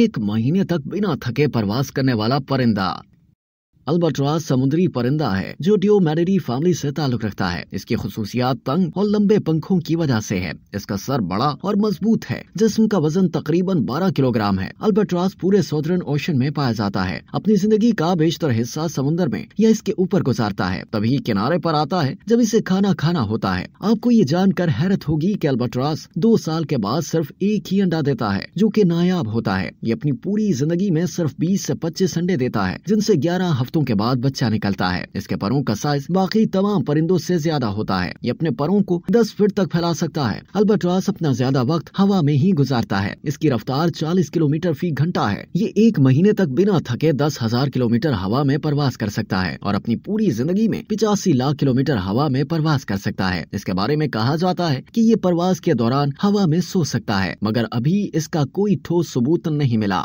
एक महीने तक बिना थके प्रवास करने वाला परिंदा अल्बाट्रास समुद्री परिंदा है जो डियोमेरिडी फैमिली से ताल्लुक रखता है इसकी खसूसियात तंग और लंबे पंखों की वजह से है इसका सर बड़ा और मजबूत है जिसम का वजन तकरीबन 12 किलोग्राम है अल्बाट्रास पूरे सौदर्न ओशन में पाया जाता है अपनी जिंदगी का बेशतर हिस्सा समुन्द्र में या इसके ऊपर गुजारता है तभी किनारे पर आता है जब इसे खाना खाना होता है आपको ये जानकर हैरत होगी की अल्बाट्रास दो साल के बाद सिर्फ एक ही अंडा देता है जो की नायाब होता है ये अपनी पूरी जिंदगी में सिर्फ बीस ऐसी पच्चीस अंडे देता है जिनसे ग्यारह हफ्तों के बाद बच्चा निकलता है इसके परों का साइज बाकी तमाम परिंदों से ज्यादा होता है ये अपने परों को 10 फीट तक फैला सकता है अल्बेट्रास अपना ज्यादा वक्त हवा में ही गुजारता है इसकी रफ्तार 40 किलोमीटर फी घंटा है ये एक महीने तक बिना थके दस हजार किलोमीटर हवा में प्रवास कर सकता है और अपनी पूरी जिंदगी में पिचासी लाख किलोमीटर हवा में प्रवास कर सकता है इसके बारे में कहा जाता है की ये प्रवास के दौरान हवा में सो सकता है मगर अभी इसका कोई ठोस सबूत नहीं मिला